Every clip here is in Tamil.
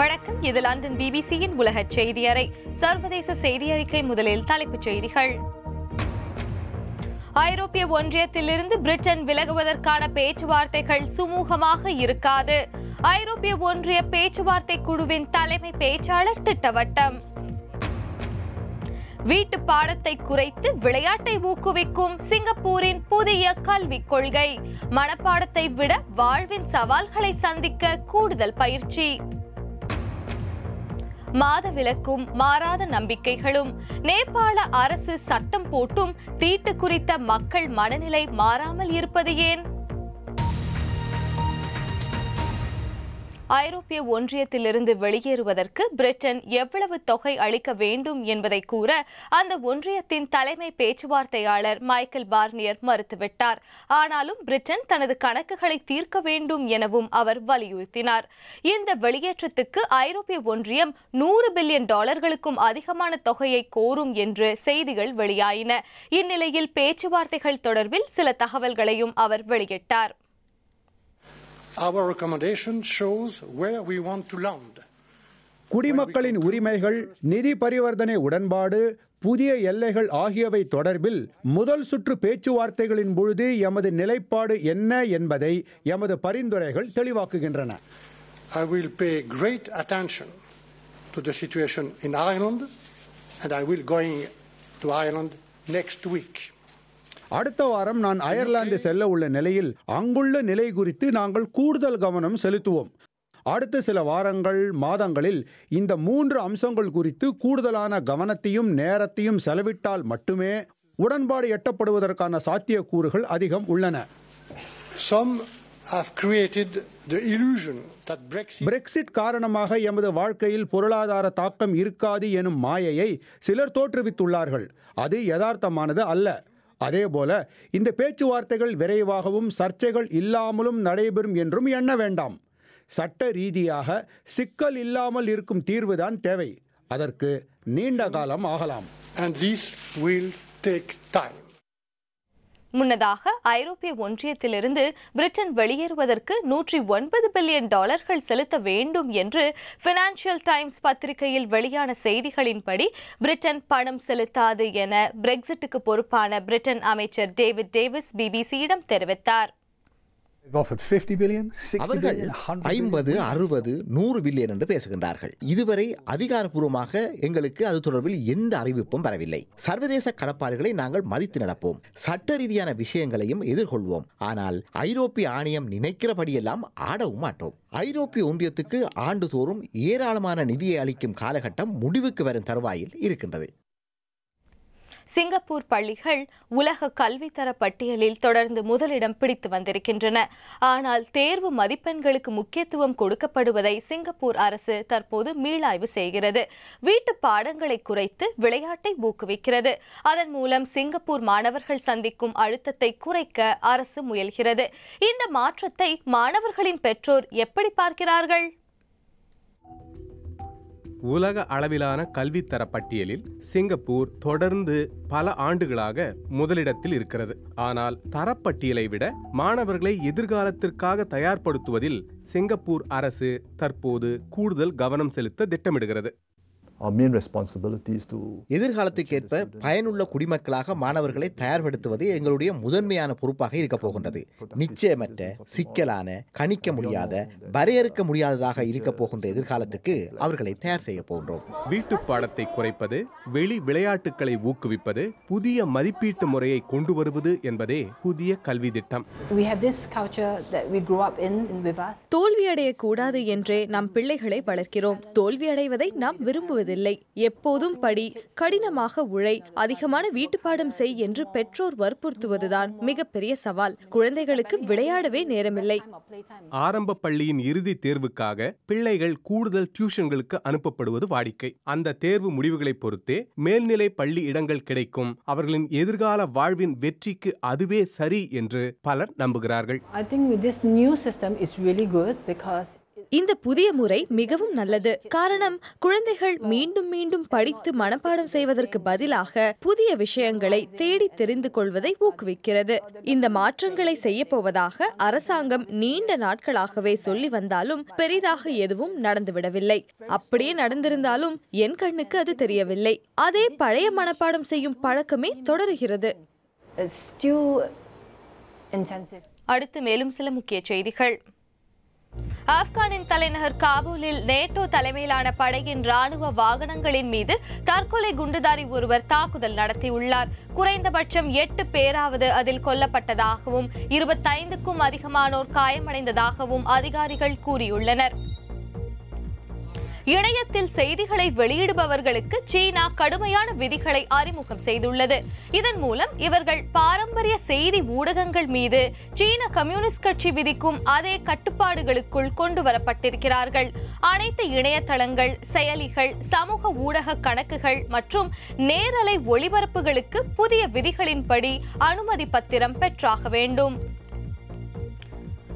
வணக்கம் இது லண்டன் பிபிசியின் உலக செய்தி அறை சர்வதேச செய்தி அறிக்கை முதலில் தலைப்புச் செய்திகள் ஐரோப்பிய ஒன்றியத்திலிருந்து பிரிட்டன் விலகுவதற்கான பேச்சுவார்த்தைகள் சுமூகமாக இருக்காது ஐரோப்பிய ஒன்றிய பேச்சுவார்த்தை குழுவின் தலைமை பேச்சாளர் திட்டவட்டம் வீட்டு பாடத்தை குறைத்து விளையாட்டை ஊக்குவிக்கும் சிங்கப்பூரின் புதிய கல்விக் கொள்கை மனப்பாடத்தை விட வாழ்வின் சவால்களை சந்திக்க கூடுதல் பயிற்சி மாதவிலக்கும் மாறாத நம்பிக்கைகளும் நேபாள அரசு சட்டம் போட்டும் தீட்டு குறித்த மக்கள் மனநிலை மாறாமல் இருப்பது ஏன் ஐரோப்பிய ஒன்றியத்திலிருந்து வெளியேறுவதற்கு பிரிட்டன் எவ்வளவு தொகை அளிக்க வேண்டும் என்பதை கூற அந்த ஒன்றியத்தின் தலைமை பேச்சுவார்த்தையாளர் மைக்கேல் பார்னியர் மறுத்துவிட்டார் ஆனாலும் பிரிட்டன் தனது கணக்குகளை தீர்க்க வேண்டும் எனவும் அவர் வலியுறுத்தினார் இந்த வெளியேற்றத்துக்கு ஐரோப்பிய ஒன்றியம் நூறு பில்லியன் டாலர்களுக்கும் அதிகமான தொகையை கோரும் என்று செய்திகள் வெளியாயின இந்நிலையில் பேச்சுவார்த்தைகள் தொடர்பில் சில தகவல்களையும் அவர் வெளியிட்டார் Our recommendation shows where we want to land. குடிமக்களின் உரிமைகள் நிதி பரிவர்த்தனை உடன்பாடு புதிய எல்லைகள் ஆகியவை தொடர்பில் முதல் சுற்று பேச்சுவார்த்தைகளின் பொழுது எமது நிலைப்பாடு என்ன என்பதை எமது பரிந்துரைகள் தெளிவாக்குகின்றன I will pay great attention to the situation in Ireland and I will go to Ireland next week. அடுத்த வாரம் நான் அயர்லாந்து செல்ல உள்ள நிலையில் அங்குள்ள நிலை குறித்து நாங்கள் கூடுதல் கவனம் செலுத்துவோம் அடுத்த சில வாரங்கள் மாதங்களில் இந்த மூன்று அம்சங்கள் குறித்து கூடுதலான கவனத்தையும் நேரத்தையும் செலவிட்டால் மட்டுமே உடன்பாடு எட்டப்படுவதற்கான சாத்தியக்கூறுகள் அதிகம் உள்ளன பிரெக்சிட் காரணமாக எமது வாழ்க்கையில் பொருளாதார தாக்கம் இருக்காது எனும் மாயையை சிலர் தோற்றுவித்துள்ளார்கள் அது யதார்த்தமானது அல்ல அதேபோல இந்த பேச்சுவார்த்தைகள் விரைவாகவும் சர்ச்சைகள் இல்லாமலும் நடைபெறும் என்றும் எண்ண வேண்டாம் சட்ட ரீதியாக சிக்கல் இல்லாமல் இருக்கும் தீர்வுதான் தேவை அதற்கு நீண்ட காலம் ஆகலாம் and these will take time முன்னதாக ஐரோப்பிய ஒன்றியத்திலிருந்து பிரிட்டன் வெளியேறுவதற்கு நூற்றி ஒன்பது பில்லியன் டாலர்கள் செலுத்த வேண்டும் என்று பினான்சியல் டைம்ஸ் பத்திரிகையில் வெளியான செய்திகளின்படி பிரிட்டன் பணம் செலுத்தாது என பிரெக்சிட்டுக்கு பொறுப்பான பிரிட்டன் அமைச்சர் டேவிட் டேவிஸ் பிபிசியிடம் தெரிவித்தார் அவர்கள் ஐம்பது அறுபது நூறு பில்லியன் என்று பேசுகின்றார்கள் இதுவரை அதிகாரப்பூர்வமாக எங்களுக்கு அது தொடர்பில் எந்த அறிவிப்பும் வரவில்லை சர்வதேச கடப்பாடுகளை நாங்கள் மதித்து நடப்போம் சட்ட ரீதியான விஷயங்களையும் எதிர்கொள்வோம் ஆனால் ஐரோப்பிய ஆணையம் நினைக்கிறபடியெல்லாம் ஆடவும் மாட்டோம் ஐரோப்பிய ஒன்றியத்துக்கு ஆண்டுதோறும் ஏராளமான நிதியை அளிக்கும் காலகட்டம் முடிவுக்கு வரும் தருவாயில் இருக்கின்றது சிங்கப்பூர் பள்ளிகள் உலக கல்வித்தர பட்டியலில் தொடர்ந்து முதலிடம் பிடித்து வந்திருக்கின்றன ஆனால் தேர்வு மதிப்பெண்களுக்கு முக்கியத்துவம் கொடுக்கப்படுவதை சிங்கப்பூர் அரசு தற்போது மீளாய்வு செய்கிறது வீட்டு பாடங்களை குறைத்து விளையாட்டை ஊக்குவிக்கிறது அதன் மூலம் சிங்கப்பூர் மாணவர்கள் சந்திக்கும் அழுத்தத்தை குறைக்க அரசு முயல்கிறது இந்த மாற்றத்தை மாணவர்களின் பெற்றோர் எப்படி பார்க்கிறார்கள் உலக அளவிலான கல்வித்தர பட்டியலில் சிங்கப்பூர் தொடர்ந்து பல ஆண்டுகளாக முதலிடத்தில் இருக்கிறது ஆனால் தரப்பட்டியலை விட மாணவர்களை எதிர்காலத்திற்காக தயார்படுத்துவதில் சிங்கப்பூர் அரசு தற்போது கூடுதல் கவனம் செலுத்த திட்டமிடுகிறது எதிர்காலத்துக்கேற்ப பயனுள்ள குடிமக்களாக மாணவர்களை தயார்படுத்துவது எங்களுடைய முதன்மையான பொறுப்பாக இருக்க போகின்றது நிச்சயமற்ற சிக்கலான கணிக்க முடியாத வரையறுக்க முடியாததாக இருக்க போகின்ற எதிர்காலத்துக்கு அவர்களை தயார் செய்ய போகின்றோம் வீட்டு பாடத்தை குறைப்பது வெளி விளையாட்டுகளை ஊக்குவிப்பது புதிய மதிப்பீட்டு முறையை கொண்டு வருவது என்பதே புதிய கல்வி திட்டம் தோல்வியடைய கூடாது என்றே நம் பிள்ளைகளை வளர்க்கிறோம் தோல்வி அடைவதை நாம் விரும்புவது செய்வதில்லை எப்போதும் படி கடினமாக உழை அதிகமான வீட்டுப்பாடம் செய் என்று பெற்றோர் வற்புறுத்துவதுதான் மிகப்பெரிய சவால் குழந்தைகளுக்கு விளையாடவே நேரமில்லை ஆரம்ப பள்ளியின் இறுதி தேர்வுக்காக பிள்ளைகள் கூடுதல் டியூஷன்களுக்கு அனுப்பப்படுவது வாடிக்கை அந்த தேர்வு முடிவுகளை பொறுத்தே மேல்நிலை பள்ளி இடங்கள் கிடைக்கும் அவர்களின் எதிர்கால வாழ்வின் வெற்றிக்கு அதுவே சரி என்று பலர் நம்புகிறார்கள் ஐ think with this new system it's really good இந்த புதிய முறை மிகவும் நல்லது காரணம் குழந்தைகள் மீண்டும் மீண்டும் படித்து மனப்பாடம் செய்வதற்கு பதிலாக புதிய விஷயங்களை தேடி தெரிந்து கொள்வதை ஊக்குவிக்கிறது இந்த மாற்றங்களை செய்யப்போவதாக அரசாங்கம் நீண்ட நாட்களாகவே சொல்லி வந்தாலும் பெரிதாக எதுவும் நடந்துவிடவில்லை அப்படியே நடந்திருந்தாலும் என் கண்ணுக்கு அது தெரியவில்லை அதே பழைய மனப்பாடம் செய்யும் பழக்கமே தொடருகிறது அடுத்து மேலும் சில முக்கிய செய்திகள் ஆப்கானின் தலைநகர் காபூலில் நேட்டோ தலைமையிலான படையின் ராணுவ வாகனங்களின் மீது தற்கொலை குண்டுதாரி ஒருவர் தாக்குதல் நடத்தியுள்ளார் குறைந்தபட்சம் எட்டு பேராவது அதில் கொல்லப்பட்டதாகவும் இருபத்தைந்துக்கும் அதிகமானோர் காயமடைந்ததாகவும் அதிகாரிகள் கூறியுள்ளனர் இணையத்தில் செய்திகளை வெளியிடுபவர்களுக்கு சீனா கடுமையான விதிகளை அறிமுகம் செய்துள்ளது இதன் மூலம் இவர்கள் பாரம்பரிய செய்தி ஊடகங்கள் மீது சீன கம்யூனிஸ்ட் கட்சி விதிக்கும் அதே கட்டுப்பாடுகளுக்குள் கொண்டு வரப்பட்டிருக்கிறார்கள் அனைத்து இணையதளங்கள் செயலிகள் சமூக ஊடக கணக்குகள் மற்றும் நேரலை ஒளிபரப்புகளுக்கு புதிய விதிகளின்படி அனுமதி பத்திரம் பெற்றாக வேண்டும்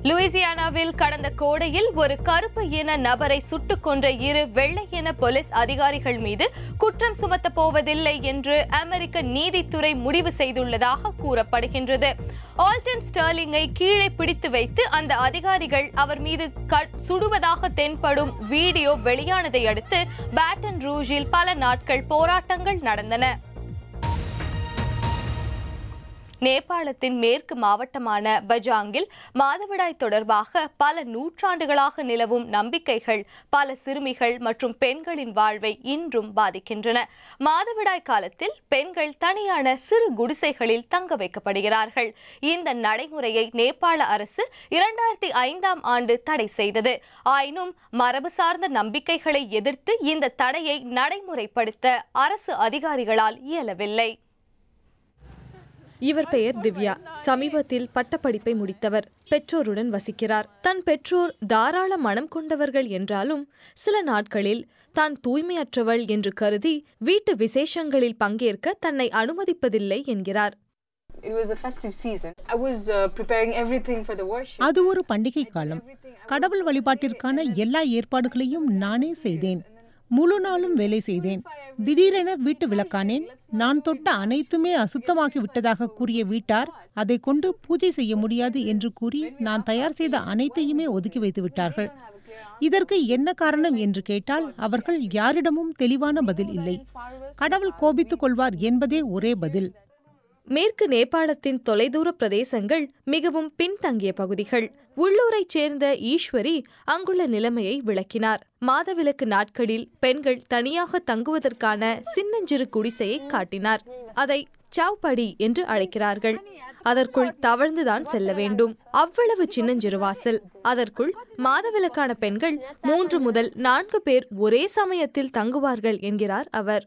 லூயிசியானாவில் கடந்த கோடையில் ஒரு கருப்பு இன நபரை சுட்டுக் கொன்ற இரு வெள்ளை இன போலீஸ் அதிகாரிகள் மீது குற்றம் சுமத்தப் போவதில்லை என்று அமெரிக்க நீதித்துறை முடிவு செய்துள்ளதாக கூறப்படுகின்றது ஆல்டன் ஸ்டர்லிங்கை கீழே பிடித்து வைத்து அந்த அதிகாரிகள் அவர் மீது சுடுவதாக தென்படும் வீடியோ வெளியானதை அடுத்து பேட்டன் ரூஜில் பல நாட்கள் போராட்டங்கள் நடந்தன நேபாளத்தின் மேற்கு மாவட்டமான பஜாங்கில் மாதவிடாய் தொடர்பாக பல நூற்றாண்டுகளாக நிலவும் நம்பிக்கைகள் பல சிறுமிகள் மற்றும் பெண்களின் வாழ்வை இன்றும் பாதிக்கின்றன மாதவிடாய் காலத்தில் பெண்கள் தனியான சிறு குடிசைகளில் தங்க வைக்கப்படுகிறார்கள் இந்த நடைமுறையை நேபாள அரசு இரண்டாயிரத்தி ஐந்தாம் ஆண்டு தடை செய்தது ஆயினும் மரபு சார்ந்த நம்பிக்கைகளை எதிர்த்து இந்த தடையை நடைமுறைப்படுத்த அரசு அதிகாரிகளால் இயலவில்லை இவர் பெயர் திவ்யா சமீபத்தில் பட்டப்படிப்பை முடித்தவர் பெற்றோருடன் வசிக்கிறார் தன் பெற்றோர் தாராள மனம் கொண்டவர்கள் என்றாலும் சில நாட்களில் தான் தூய்மையற்றவள் என்று கருதி வீட்டு விசேஷங்களில் பங்கேற்க தன்னை அனுமதிப்பதில்லை என்கிறார் uh, அது ஒரு பண்டிகை காலம் கடவுள் வழிபாட்டிற்கான எல்லா ஏற்பாடுகளையும் நானே செய்தேன் முழு நாளும் வேலை செய்தேன் திடீரென வீட்டு விளக்கானேன் நான் தொட்ட அனைத்துமே அசுத்தமாகி விட்டதாக கூறிய வீட்டார் அதை கொண்டு பூஜை செய்ய முடியாது என்று கூறி நான் தயார் செய்த அனைத்தையுமே ஒதுக்கி வைத்து விட்டார்கள் இதற்கு என்ன காரணம் என்று கேட்டால் அவர்கள் யாரிடமும் தெளிவான பதில் இல்லை கடவுள் கோபித்துக் கொள்வார் என்பதே ஒரே பதில் மேற்கு நேபாளத்தின் தொலைதூர பிரதேசங்கள் மிகவும் பின்தங்கிய பகுதிகள் உள்ளூரைச் சேர்ந்த ஈஸ்வரி அங்குள்ள நிலைமையை விளக்கினார் மாதவிலக்கு நாட்களில் பெண்கள் தனியாக தங்குவதற்கான சின்னஞ்சிறு குடிசையை காட்டினார் அதை சவுபடி என்று அழைக்கிறார்கள் அதற்குள் தவழ்ந்துதான் செல்ல வேண்டும் அவ்வளவு சின்னஞ்சிறு வாசல் அதற்குள் மாதவிலக்கான பெண்கள் மூன்று முதல் நான்கு பேர் ஒரே சமயத்தில் தங்குவார்கள் என்கிறார் அவர்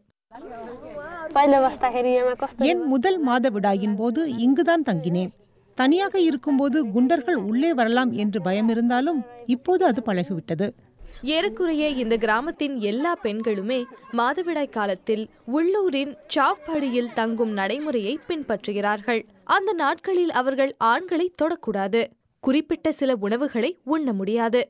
என் முதல் மாத விடாயின் போது இங்குதான் தங்கினேன் தனியாக இருக்கும்போது குண்டர்கள் உள்ளே வரலாம் என்று பயம் இருந்தாலும் இப்போது அது பழகிவிட்டது ஏறக்குறைய இந்த கிராமத்தின் எல்லா பெண்களுமே மாதவிடாய் காலத்தில் உள்ளூரின் சாவ்படியில் தங்கும் நடைமுறையை பின்பற்றுகிறார்கள் அந்த நாட்களில் அவர்கள் ஆண்களை தொடக்கூடாது குறிப்பிட்ட சில உணவுகளை உண்ண முடியாது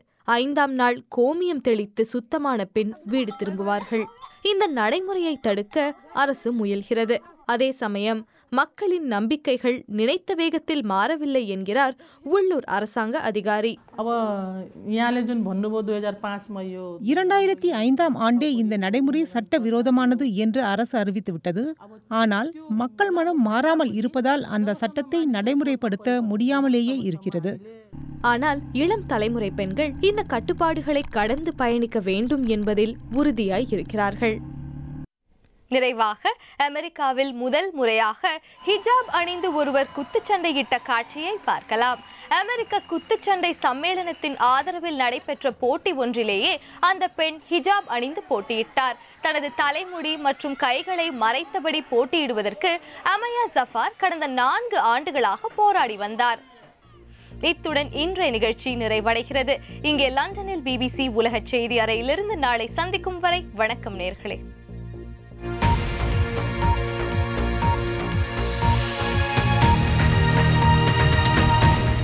ஐந்தாம் நாள் கோமியம் தெளித்து சுத்தமான பின் வீடு திரும்புவார்கள் இந்த நடைமுறையை தடுக்க அரசு முயல்கிறது அதே சமயம் மக்களின் நம்பிக்கைகள் நினைத்த வேகத்தில் மாறவில்லை என்கிறார் உள்ளூர் அரசாங்க அதிகாரி இரண்டாயிரத்தி ஐந்தாம் ஆண்டே இந்த நடைமுறை சட்ட விரோதமானது என்று அரசு அறிவித்துவிட்டது ஆனால் மக்கள் மனம் மாறாமல் இருப்பதால் அந்த சட்டத்தை நடைமுறைப்படுத்த முடியாமலேயே இருக்கிறது ஆனால் இளம் தலைமுறை பெண்கள் இந்த கட்டுப்பாடுகளை கடந்து பயணிக்க வேண்டும் என்பதில் உறுதியாய் இருக்கிறார்கள் நிறைவாக அமெரிக்காவில் முதல் முறையாக ஹிஜாப் அணிந்து ஒருவர் குத்துச்சண்டையிட்ட காட்சியை பார்க்கலாம் அமெரிக்க குத்துச்சண்டை சம்மேளனத்தின் ஆதரவில் நடைபெற்ற போட்டி ஒன்றிலேயே அந்த பெண் ஹிஜாப் அணிந்து போட்டியிட்டார் தனது தலைமுடி மற்றும் கைகளை மறைத்தபடி போட்டியிடுவதற்கு அமையா ஜஃபார் கடந்த நான்கு ஆண்டுகளாக போராடி வந்தார் இத்துடன் இன்றைய நிகழ்ச்சி நிறைவடைகிறது இங்கே லண்டனில் பிபிசி உலக செய்தி அறையிலிருந்து நாளை சந்திக்கும் வரை வணக்கம் நேர்களே